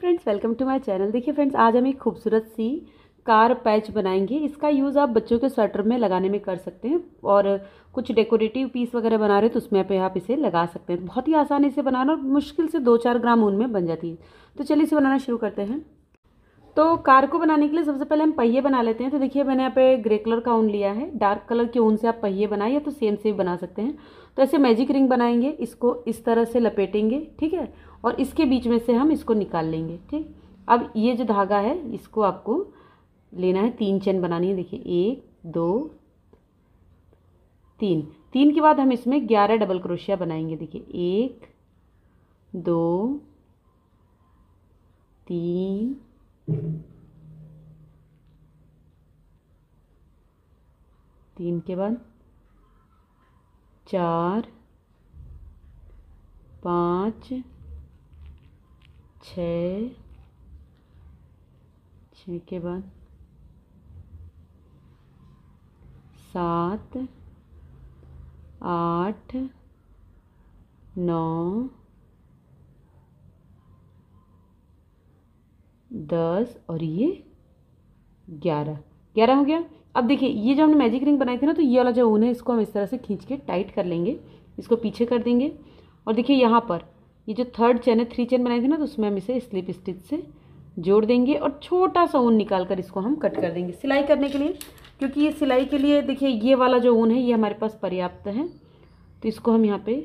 friends welcome to my channel देखिए friends आज हम एक खूबसूरत सी कार पैच बनाएंगे इसका यूज़ आप बच्चों के स्वेटर में लगाने में कर सकते हैं और कुछ डेकोरेटिव पीस वगैरह बना रहे हो तो उसमें पे आप इसे लगा सकते हैं बहुत ही आसानी से बनाना और मुश्किल से दो चार ग्राम ऊन में बन जाती है तो चलिए इसे बनाना शुरू करते हैं तो कार को बनाने के लिए सबसे पहले हम पहिए बना लेते हैं तो देखिए मैंने यहाँ पे ग्रे कलर का ऊन लिया है डार्क कलर के ऊन से आप पहिए बनाए या तो सेम से भी बना सकते हैं तो ऐसे मैजिक रिंग बनाएंगे इसको इस तरह से लपेटेंगे ठीक है और इसके बीच में से हम इसको निकाल लेंगे ठीक अब ये जो धागा है इसको आपको लेना है तीन चेन बनानी है देखिए एक दो तीन तीन के बाद हम इसमें ग्यारह डबल क्रोशिया बनाएंगे देखिए एक दो तीन तीन के बाद चार पाँच छ छ के बाद सात आठ नौ दस और ये ग्यारह ग्यारह हो गया अब देखिए ये जो हमने मैजिक रिंग बनाई थी ना तो ये वाला जो ऊन है इसको हम इस तरह से खींच के टाइट कर लेंगे इसको पीछे कर देंगे और देखिए यहाँ पर ये जो थर्ड चेन है थ्री चेन बनाई थी ना तो उसमें हम इसे स्लिप स्टिच से जोड़ देंगे और छोटा सा ऊन निकाल कर इसको हम कट कर देंगे सिलाई करने के लिए क्योंकि ये सिलाई के लिए देखिए ये वाला जो ऊन है ये हमारे पास पर्याप्त है तो इसको हम यहाँ पर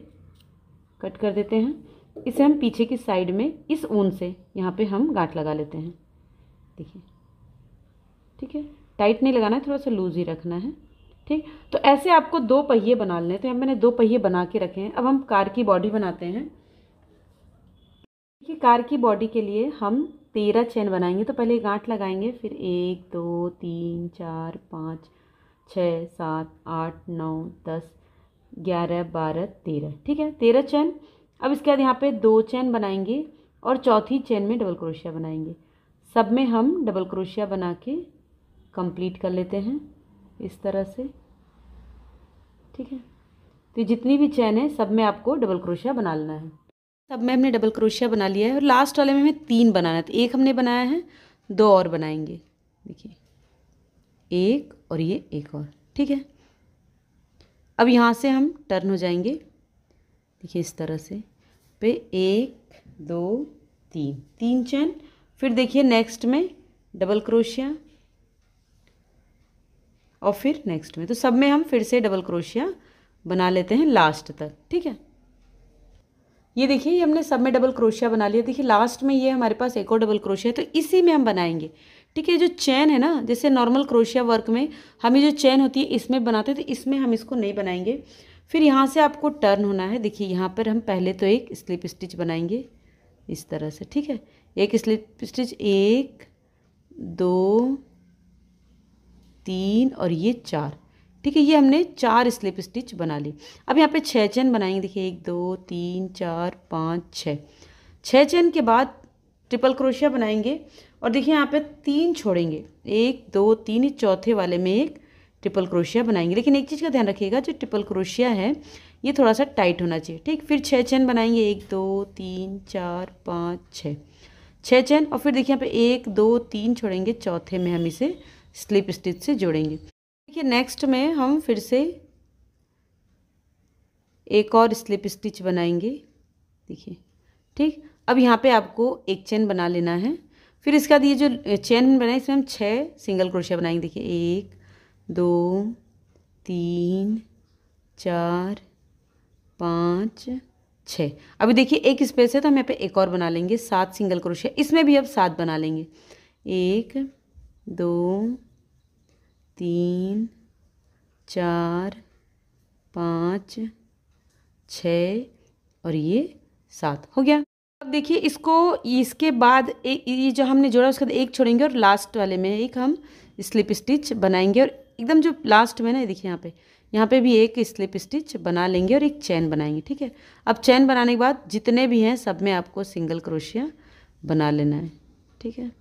कट कर देते हैं इसे हम पीछे की साइड में इस ऊन से यहाँ पर हम गांठ लगा लेते हैं देखिए ठीक है टाइट नहीं लगाना है थोड़ा सा लूज़ ही रखना है ठीक तो ऐसे आपको दो पहिए बना लेने थे अब मैंने दो पहिए बना के रखे हैं अब हम कार की बॉडी बनाते हैं देखिए कार की बॉडी के लिए हम तेरह चैन बनाएंगे तो पहले एक गांठ लगाएंगे फिर एक दो तीन चार पाँच छः सात आठ नौ दस ग्यारह बारह तेरह ठीक है तेरह चैन अब इसके बाद यहाँ पे दो चैन बनाएंगे और चौथी चैन में डबल क्रोशिया बनाएंगे सब में हम डबल क्रोशिया बना के कंप्लीट कर लेते हैं इस तरह से ठीक है तो जितनी भी चैन है सब में आपको डबल क्रोशिया बना लेना है सब में हमने डबल क्रोशिया बना लिया है और लास्ट वाले में हमें तीन बनाना है तो एक हमने बनाया है दो और बनाएंगे देखिए एक और ये एक और ठीक है अब यहाँ से हम टर्न हो जाएंगे देखिए इस तरह से पे एक दो तीन तीन चैन फिर देखिए नेक्स्ट में डबल क्रोशिया और फिर नेक्स्ट में तो सब में हम फिर से डबल क्रोशिया बना लेते हैं लास्ट तक ठीक है ये देखिए ये हमने सब में डबल क्रोशिया बना लिया देखिए लास्ट में ये हमारे पास एक और डबल क्रोशिया है तो इसी में हम बनाएंगे ठीक है जो चैन है ना जैसे नॉर्मल क्रोशिया वर्क में हम ये जो चैन होती है इसमें बनाते हैं तो इसमें हम इसको नहीं बनाएंगे फिर यहाँ से आपको टर्न होना है देखिए यहाँ पर हम पहले तो एक स्लिप स्टिच बनाएंगे इस तरह से ठीक है एक स्लिप स्टिच एक दो तीन और ये चार ठीक है ये हमने चार स्लिप स्टिच बना ली अब यहाँ पे छः चैन बनाएंगे देखिए एक दो तीन चार पाँच छः छः चैन के बाद ट्रिपल क्रोशिया बनाएंगे और देखिए यहाँ पे तीन छोड़ेंगे एक दो तीन चौथे वाले में एक ट्रिपल क्रोशिया बनाएंगे लेकिन एक चीज़ का ध्यान रखिएगा जो ट्रिपल क्रोशिया है ये थोड़ा सा टाइट होना चाहिए ठीक फिर छः चैन बनाएंगे एक दो तीन चार पाँच छः छः चैन और फिर देखिए यहाँ पे एक दो तीन छोड़ेंगे चौथे में हम इसे स्लिप स्टिच से जोड़ेंगे देखिए नेक्स्ट में हम फिर से एक और स्लिप स्टिच बनाएंगे देखिए ठीक अब यहाँ पे आपको एक चेन बना लेना है फिर इसके बाद ये जो चेन बनाए इसमें हम छः सिंगल क्रोशिया बनाएंगे देखिए एक दो तीन चार पाँच छः अभी देखिए एक स्पेस है तो हम यहाँ पे एक और बना लेंगे सात सिंगल क्रोशिया इसमें भी अब सात बना लेंगे एक दो तीन चार पाँच छ और ये सात हो गया अब देखिए इसको इसके बाद एक ये जो हमने जोड़ा उसके बाद एक छोड़ेंगे और लास्ट वाले में एक हम स्लिप स्टिच बनाएंगे और एकदम जो लास्ट में ना देखिए यहाँ पे यहाँ पे भी एक स्लिप स्टिच बना लेंगे और एक चैन बनाएंगे ठीक है अब चैन बनाने के बाद जितने भी हैं सब में आपको सिंगल क्रोशिया बना लेना है ठीक है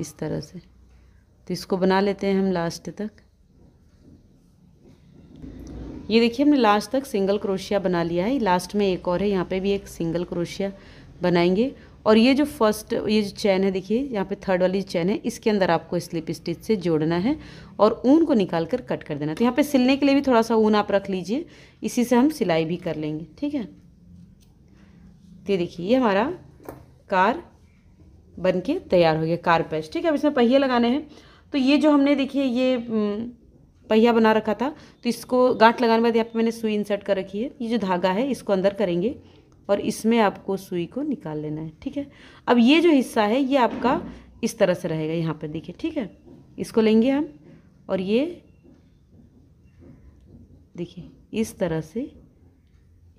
इस तरह से तो इसको बना लेते हैं हम लास्ट तक ये देखिए हमने लास्ट तक सिंगल क्रोशिया बना लिया है लास्ट में एक और है यहाँ पे भी एक सिंगल क्रोशिया बनाएंगे और ये जो फर्स्ट ये जो चैन है देखिए यहाँ पे थर्ड वाली चैन है इसके अंदर आपको स्लिप स्टिच से जोड़ना है और ऊन को निकाल कर कट कर देना तो यहाँ पे सिलने के लिए भी थोड़ा सा ऊन आप रख लीजिए इसी से हम सिलाई भी कर लेंगे ठीक है तो देखिए ये हमारा कार बन के तैयार हो गया कारपेच ठीक है अब इसमें पहिए लगाने हैं तो ये जो हमने देखिए ये पहिया बना रखा था तो इसको गांठ लगाने के बाद यहाँ पे मैंने सुई इंसर्ट कर रखी है ये जो धागा है इसको अंदर करेंगे और इसमें आपको सुई को निकाल लेना है ठीक है अब ये जो हिस्सा है ये आपका इस तरह से रहेगा यहाँ पर देखिए ठीक है इसको लेंगे हम और ये देखिए इस तरह से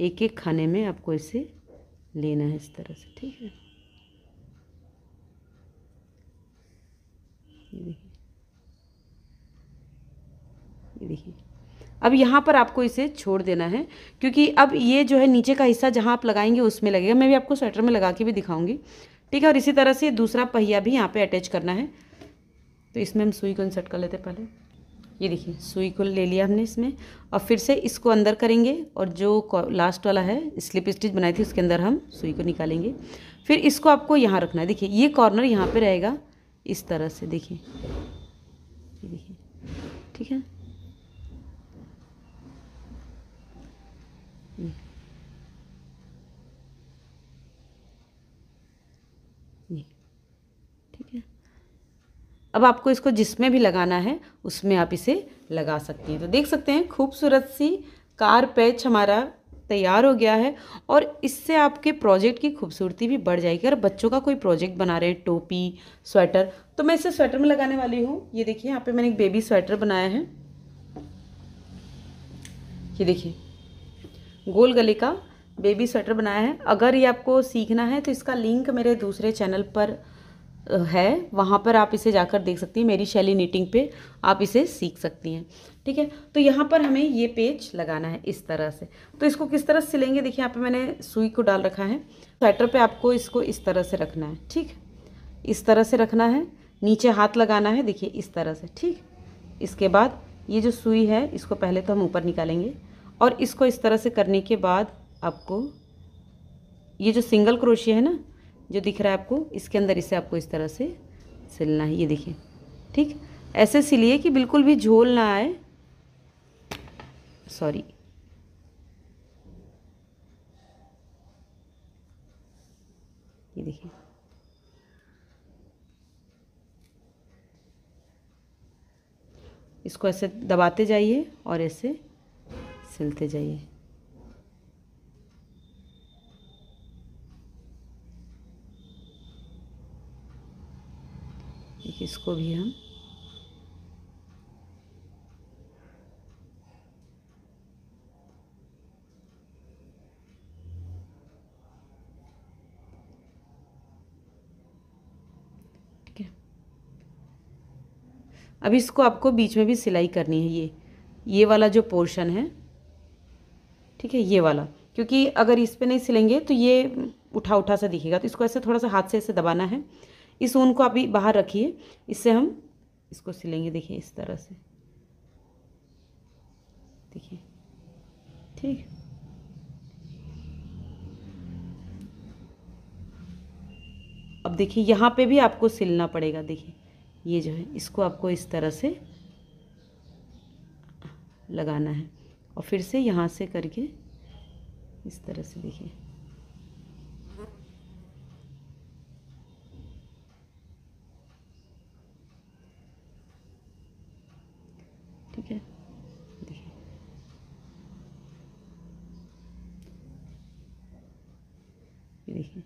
एक एक खाने में आपको इसे लेना है इस तरह से ठीक है ये देखिए ये देखिए अब यहाँ पर आपको इसे छोड़ देना है क्योंकि अब ये जो है नीचे का हिस्सा जहाँ आप लगाएंगे उसमें लगेगा मैं भी आपको स्वेटर में लगा के भी दिखाऊंगी ठीक है और इसी तरह से दूसरा पहिया भी यहाँ पे अटैच करना है तो इसमें हम सुई को इंसर्ट कर लेते पहले ये देखिए सुई को ले लिया हमने इसमें और फिर से इसको अंदर करेंगे और जो लास्ट वाला है स्लिप स्टिच बनाई थी उसके अंदर हम सुई को निकालेंगे फिर इसको आपको यहाँ रखना है देखिए ये कॉर्नर यहाँ पर रहेगा इस तरह से देखिए ये देखिए ठीक है ठीक है अब आपको इसको जिसमें भी लगाना है उसमें आप इसे लगा सकती हैं तो देख सकते हैं खूबसूरत सी कार पैच हमारा तैयार हो गया है और इससे आपके प्रोजेक्ट की खूबसूरती भी बढ़ जाएगी अगर बच्चों का कोई प्रोजेक्ट बना रहे टोपी स्वेटर तो मैं इसे स्वेटर में लगाने वाली हूँ ये देखिए यहाँ पे मैंने एक बेबी स्वेटर बनाया है ये देखिए गोल गले का बेबी स्वेटर बनाया है अगर ये आपको सीखना है तो इसका लिंक मेरे दूसरे चैनल पर है वहाँ पर आप इसे जाकर देख सकती हैं मेरी शैली नीटिंग पे आप इसे सीख सकती हैं ठीक है तो यहाँ पर हमें ये पेज लगाना है इस तरह से तो इसको किस तरह से लेंगे देखिए यहाँ पे मैंने सुई को डाल रखा है स्वेटर पे आपको इसको इस तरह से रखना है ठीक इस तरह से रखना है नीचे हाथ लगाना है देखिए इस तरह से ठीक इसके बाद ये जो सुई है इसको पहले तो हम ऊपर निकालेंगे और इसको इस तरह से करने के बाद आपको ये जो सिंगल क्रोशिया है ना जो दिख रहा है आपको इसके अंदर इसे आपको इस तरह से सिलना है ये देखिए ठीक ऐसे सिलिए कि बिल्कुल भी झोल ना आए सॉरी ये देखिए इसको ऐसे दबाते जाइए और ऐसे सिलते जाइए एक इसको भी हम ठीक है अब इसको आपको बीच में भी सिलाई करनी है ये ये वाला जो पोर्शन है ठीक है ये वाला क्योंकि अगर इस पर नहीं सिलेंगे तो ये उठा उठा सा दिखेगा तो इसको ऐसे थोड़ा सा हाथ से ऐसे दबाना है इस ऊन को आप बाहर रखिए इससे हम इसको सिलेंगे देखिए इस तरह से देखिए ठीक अब देखिए यहाँ पे भी आपको सिलना पड़ेगा देखिए ये जो है इसको आपको इस तरह से लगाना है और फिर से यहाँ से करके इस तरह से देखिए है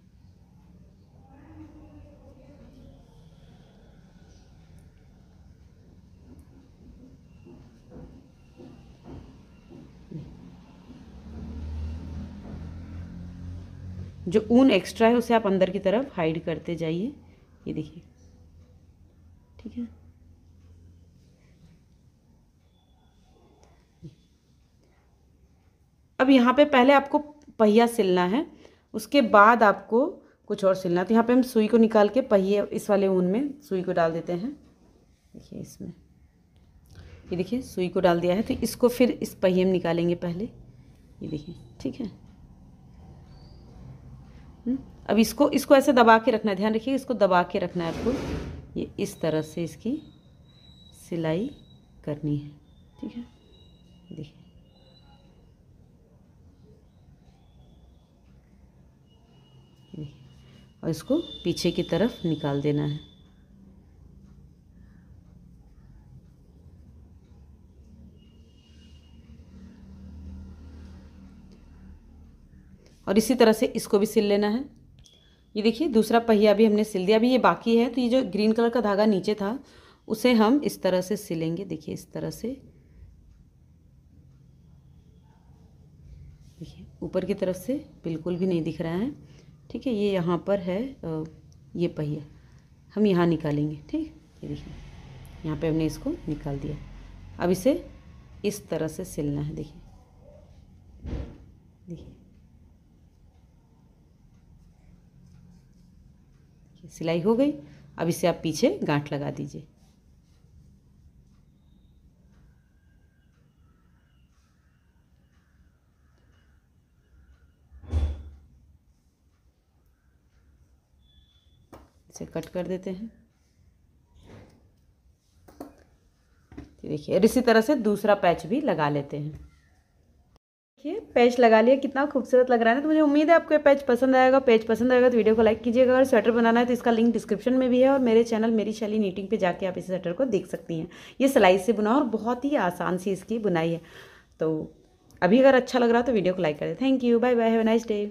जो ऊन एक्स्ट्रा है उसे आप अंदर की तरफ हाइड करते जाइए ये देखिए ठीक है अब यहाँ पे पहले आपको पहिया सिलना है उसके बाद आपको कुछ और सिलना तो यहाँ पे हम सुई को निकाल के पहिए इस वाले ऊन में सुई को डाल देते हैं देखिए इसमें ये देखिए सुई को डाल दिया है तो इसको फिर इस पहिए में निकालेंगे पहले ये देखिए ठीक है हम्म, अब इसको इसको ऐसे दबा के रखना है ध्यान रखिए इसको दबा के रखना है आपको ये इस तरह से इसकी सिलाई करनी है ठीक है देखिए और इसको पीछे की तरफ निकाल देना है और इसी तरह से इसको भी सिल लेना है ये देखिए दूसरा पहिया भी हमने सिल दिया अभी ये बाकी है तो ये जो ग्रीन कलर का धागा नीचे था उसे हम इस तरह से सिलेंगे देखिए इस तरह से देखिए ऊपर की तरफ से बिल्कुल भी नहीं दिख रहा है ठीक है ये यहाँ पर है ये पहिया हम यहाँ निकालेंगे ठीक ये देखिए यहाँ पे हमने इसको निकाल दिया अब इसे इस तरह से सिलना है देखिए देखिए सिलाई हो गई अब इसे आप पीछे गांठ लगा दीजिए कट कर देते हैं देखिए और इसी तरह से दूसरा पैच भी लगा लेते हैं देखिए पैच लगा लिया कितना खूबसूरत लग रहा है तो मुझे उम्मीद है आपको ये पैच पसंद आएगा पैच पसंद आएगा तो वीडियो को लाइक कीजिएगा अगर स्वेटर बनाना है तो इसका लिंक डिस्क्रिप्शन में भी है और मेरे चैनल मेरी शैली नीटिंग पे जाके आप इस स्वेटर को देख सकती हैं ये सिलाई से बुना और बहुत ही आसान सी इसकी बुनाई है तो अभी अगर अच्छा लग रहा है तो वीडियो को लाइक करें thank you bye bye have nice day